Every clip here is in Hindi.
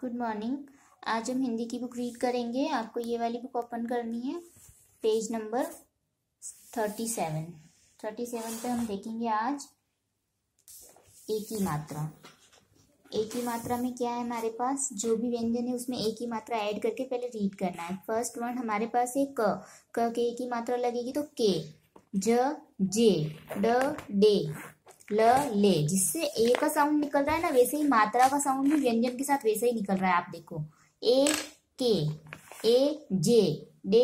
गुड मॉर्निंग आज हम हिंदी की बुक रीड करेंगे आपको ये वाली बुक ओपन करनी है page number thirty seven thirty seven पर हम देखेंगे आज एक ही मात्रा एक ही मात्रा में क्या है हमारे पास जो भी व्यंजन है उसमें एक ही मात्रा ऐड करके पहले रीड करना है फर्स्ट वन हमारे पास है क क के एक ही मात्रा लगेगी तो के ज जे ड डे ल ले जिससे ए का साउंड निकल रहा है ना वैसे ही मात्रा का साउंड भी व्यंजन के साथ वैसे ही निकल रहा है आप देखो ए के ए जे डे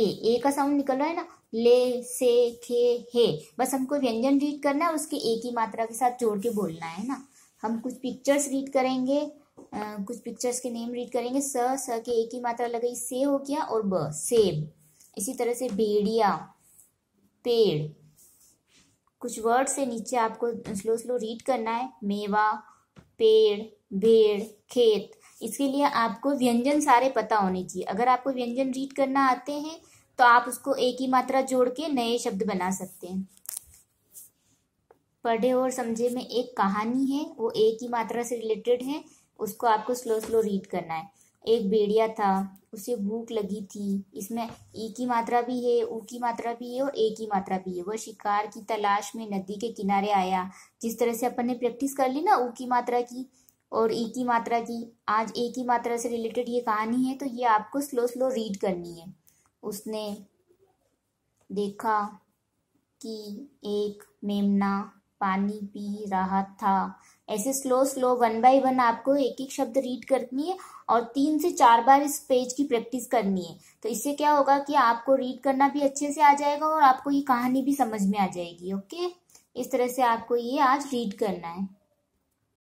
ए ए का साउंड निकल रहा है ना ले से खे हे बस हमको व्यंजन रीड करना है उसके ए की मात्रा के साथ जोड़ के बोलना है ना हम कुछ पिक्चर्स रीड करेंगे आ, कुछ पिक्चर्स के नेम रीड करेंगे स स के ए की मात्रा लगाई से हो गया और ब सेब इसी तरह से भेड़िया पेड़ कुछ वर्ड से नीचे आपको स्लो स्लो रीड करना है मेवा पेड़ भेड़ खेत इसके लिए आपको व्यंजन सारे पता होने चाहिए अगर आपको व्यंजन रीड करना आते हैं तो आप उसको एक ही मात्रा जोड़ के नए शब्द बना सकते हैं पढ़े और समझे में एक कहानी है वो एक ही मात्रा से रिलेटेड है उसको आपको स्लो स्लो रीड करना है एक बेड़िया था उसे भूख लगी थी इसमें ई की मात्रा भी है ऊ की मात्रा भी है और ए की मात्रा भी है वह शिकार की तलाश में नदी के किनारे आया जिस तरह से अपन ने प्रैक्टिस कर ली ना ऊ की मात्रा की और ई की मात्रा की आज ए की मात्रा से रिलेटेड ये कहानी है तो ये आपको स्लो स्लो रीड करनी है उसने देखा कि एक मेमना पानी पी रहा था ऐसे slow slow one by one आपको एक एक शब्द रीड करनी है और तीन से चार बार इस पेज की प्रैक्टिस करनी है तो इससे क्या होगा कि आपको रीड करना भी अच्छे से आ जाएगा और आपको ये कहानी भी समझ में आ जाएगी ओके इस तरह से आपको ये आज रीड करना है